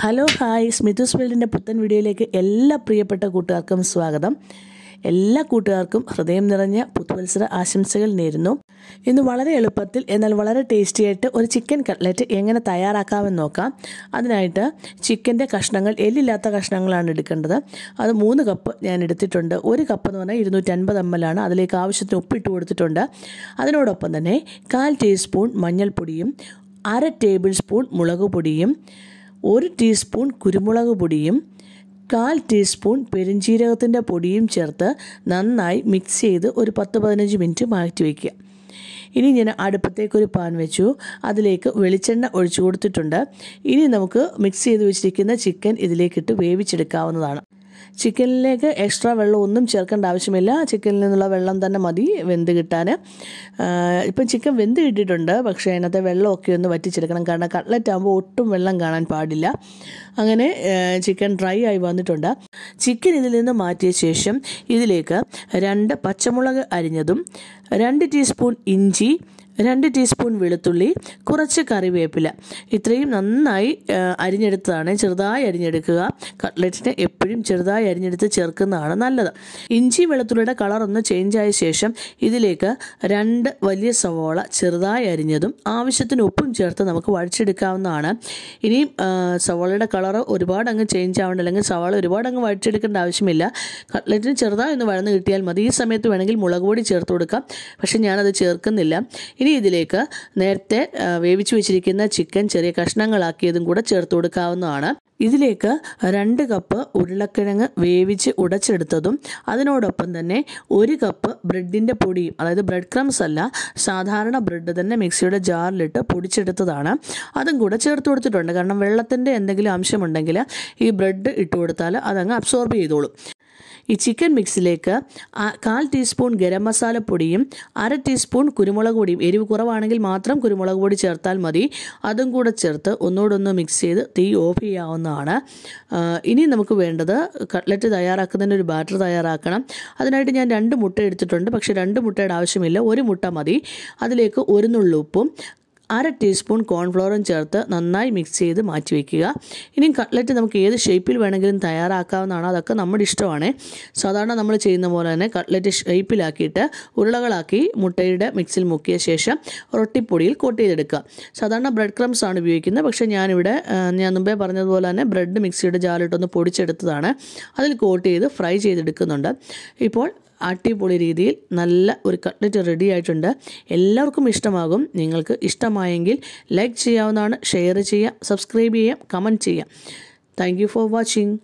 hello hi സ്മിതുസ് വേൾഡിൻ്റെ പുത്തൻ വീഡിയോയിലേക്ക് എല്ലാ പ്രിയപ്പെട്ട കൂട്ടുകാർക്കും സ്വാഗതം എല്ലാ കൂട്ടുകാർക്കും ഹൃദയം നിറഞ്ഞ പുതുവത്സര ആശംസകൾ നേരുന്നു ഇന്ന് വളരെ എളുപ്പത്തിൽ എന്നാൽ വളരെ ടേസ്റ്റിയായിട്ട് ഒരു ചിക്കൻ കട്ട്ലറ്റ് എങ്ങനെ തയ്യാറാക്കാമെന്ന് നോക്കാം അതിനായിട്ട് ചിക്കൻ്റെ കഷ്ണങ്ങൾ എല്ലില്ലാത്ത കഷ്ണങ്ങളാണ് എടുക്കേണ്ടത് അത് മൂന്ന് കപ്പ് ഞാൻ എടുത്തിട്ടുണ്ട് ഒരു കപ്പ് എന്ന് പറഞ്ഞാൽ ഇരുന്നൂറ്റൻപത് എം എൽ ആണ് അതിലേക്ക് ആവശ്യത്തിന് ഉപ്പിട്ട് കൊടുത്തിട്ടുണ്ട് അതിനോടൊപ്പം തന്നെ കാൽ ടീസ്പൂൺ മഞ്ഞൾപ്പൊടിയും അര ടേബിൾ സ്പൂൺ മുളക് പൊടിയും ഒരു ടീസ്പൂൺ കുരുമുളക് പൊടിയും കാൽ ടീസ്പൂൺ പെരുംജീരകത്തിൻ്റെ പൊടിയും ചേർത്ത് നന്നായി മിക്സ് ചെയ്ത് ഒരു പത്ത് പതിനഞ്ച് മിനിറ്റ് മാറ്റി വയ്ക്കുക ഇനി ഞാൻ അടുപ്പത്തേക്കൊരു പാൻ വെച്ചു അതിലേക്ക് വെളിച്ചെണ്ണ ഒഴിച്ചു കൊടുത്തിട്ടുണ്ട് ഇനി നമുക്ക് മിക്സ് ചെയ്ത് വെച്ചിരിക്കുന്ന ചിക്കൻ ഇതിലേക്കിട്ട് വേവിച്ചെടുക്കാവുന്നതാണ് ചിക്കനിലേക്ക് എക്സ്ട്രാ വെള്ളം ഒന്നും ചേർക്കേണ്ട ആവശ്യമില്ല ചിക്കനിൽ നിന്നുള്ള വെള്ളം തന്നെ മതി വെന്ത് കിട്ടാൻ ഇപ്പം ചിക്കൻ വെന്ത് കിട്ടിയിട്ടുണ്ട് പക്ഷേ അതിനകത്തെ വെള്ളമൊക്കെ ഒന്ന് വറ്റിച്ചെടുക്കണം കാരണം കട്ട്ലറ്റ് ആകുമ്പോൾ ഒട്ടും വെള്ളം കാണാൻ പാടില്ല അങ്ങനെ ചിക്കൻ ഡ്രൈ ആയി വന്നിട്ടുണ്ട് ചിക്കൻ ഇതിൽ നിന്ന് മാറ്റിയ ശേഷം ഇതിലേക്ക് രണ്ട് പച്ചമുളക് അരിഞ്ഞതും രണ്ട് ടീസ്പൂൺ ഇഞ്ചി രണ്ട് ടീസ്പൂൺ വെളുത്തുള്ളി കുറച്ച് കറിവേപ്പില ഇത്രയും നന്നായി അരിഞ്ഞെടുത്തതാണ് ചെറുതായി അരിഞ്ഞെടുക്കുക കട്ട്ലറ്റിനെ എപ്പോഴും ചെറുതായി അരിഞ്ഞെടുത്ത് ചേർക്കുന്നതാണ് നല്ലത് ഇഞ്ചി വെളുത്തുള്ളിയുടെ കളർ ഒന്ന് ചേഞ്ച് ആയ ശേഷം ഇതിലേക്ക് രണ്ട് വലിയ സവോള ചെറുതായി അരിഞ്ഞതും ആവശ്യത്തിന് ഉപ്പും ചേർത്ത് നമുക്ക് വഴിച്ചെടുക്കാവുന്നതാണ് ഇനിയും സവോളയുടെ കളർ ഒരുപാട് അങ്ങ് ചേഞ്ച് ആവേണ്ട അല്ലെങ്കിൽ സവാള ഒരുപാട് അങ്ങ് വഴിച്ചെടുക്കേണ്ട ആവശ്യമില്ല കട്ട്ലറ്റിന് ചെറുതായി ഒന്ന് വഴന്ന് കിട്ടിയാൽ മതി ഈ സമയത്ത് വേണമെങ്കിൽ മുളക് പൊടി ചേർത്ത് കൊടുക്കാം പക്ഷേ ഞാനത് ചേർക്കുന്നില്ല ഇനി ഇതിലേക്ക് നേരത്തെ വേവിച്ചു വെച്ചിരിക്കുന്ന ചിക്കൻ ചെറിയ കഷ്ണങ്ങളാക്കിയതും കൂടെ ചേർത്ത് കൊടുക്കാവുന്നതാണ് ഇതിലേക്ക് രണ്ട് കപ്പ് ഉരുളക്കിഴങ്ങ് വേവിച്ച് ഉടച്ചെടുത്തതും അതിനോടൊപ്പം തന്നെ ഒരു കപ്പ് ബ്രെഡിൻ്റെ പൊടിയും അതായത് ബ്രെഡ് ക്രംസ് അല്ല സാധാരണ ബ്രെഡ് തന്നെ മിക്സിയുടെ ജാറിലിട്ട് പൊടിച്ചെടുത്തതാണ് അതും കൂടെ ചേർത്ത് കൊടുത്തിട്ടുണ്ട് കാരണം വെള്ളത്തിൻ്റെ എന്തെങ്കിലും അംശമുണ്ടെങ്കിൽ ഈ ബ്രെഡ് ഇട്ട് കൊടുത്താൽ അതങ്ങ് അബ്സോർബ് ചെയ്തോളും ഈ ചിക്കൻ മിക്സിലേക്ക് കാൽ ടീസ്പൂൺ ഗരം മസാല പൊടിയും അര ടീസ്പൂൺ കുരുമുളക് പൊടിയും എരിവ് കുറവാണെങ്കിൽ മാത്രം കുരുമുളക് പൊടി ചേർത്താൽ മതി അതും കൂടെ ചേർത്ത് ഒന്നോടൊന്ന് മിക്സ് ചെയ്ത് തീ ഓഫ് ചെയ്യാവുന്നതാണ് ഇനി നമുക്ക് വേണ്ടത് കട്ട്ലറ്റ് തയ്യാറാക്കുന്നതിന് ഒരു ബാറ്റർ തയ്യാറാക്കണം അതിനായിട്ട് ഞാൻ രണ്ട് മുട്ട എടുത്തിട്ടുണ്ട് പക്ഷേ രണ്ട് മുട്ടയുടെ ആവശ്യമില്ല ഒരു മുട്ട മതി അതിലേക്ക് ഒരു നുള്ളുപ്പും അര ടീസ്പൂൺ കോൺഫ്ലോറും ചേർത്ത് നന്നായി മിക്സ് ചെയ്ത് മാറ്റി വയ്ക്കുക ഇനി കട്ട്ലറ്റ് നമുക്ക് ഏത് ഷേപ്പിൽ വേണമെങ്കിലും തയ്യാറാക്കാവുന്നതാണ് അതൊക്കെ നമ്മുടെ ഇഷ്ടമാണ് സാധാരണ നമ്മൾ ചെയ്യുന്ന പോലെ തന്നെ കട്ട്ലറ്റ് ഷേപ്പിലാക്കിയിട്ട് ഉരുളകളാക്കി മുട്ടയുടെ മിക്സിൽ മുക്കിയ ശേഷം റൊട്ടിപ്പൊടിയിൽ കോട്ട് ചെയ്തെടുക്കുക സാധാരണ ബ്രെഡ് ക്രംസ് ആണ് ഉപയോഗിക്കുന്നത് പക്ഷേ ഞാനിവിടെ ഞാൻ മുമ്പേ പറഞ്ഞതുപോലെ തന്നെ ബ്രെഡ് മിക്സിയുടെ ജാലിട്ടൊന്ന് പൊടിച്ചെടുത്തതാണ് അതിൽ കോട്ട് ചെയ്ത് ഫ്രൈ ചെയ്തെടുക്കുന്നുണ്ട് ഇപ്പോൾ അടിപൊളി രീതിയിൽ നല്ല ഒരു കട്ട്ലറ്റ് റെഡി ആയിട്ടുണ്ട് എല്ലാവർക്കും ഇഷ്ടമാകും നിങ്ങൾക്ക് ഇഷ്ടമായെങ്കിൽ ലൈക്ക് ചെയ്യാവുന്നതാണ് ഷെയർ ചെയ്യാം സബ്സ്ക്രൈബ് ചെയ്യാം കമൻറ്റ് ചെയ്യാം താങ്ക് ഫോർ വാച്ചിങ്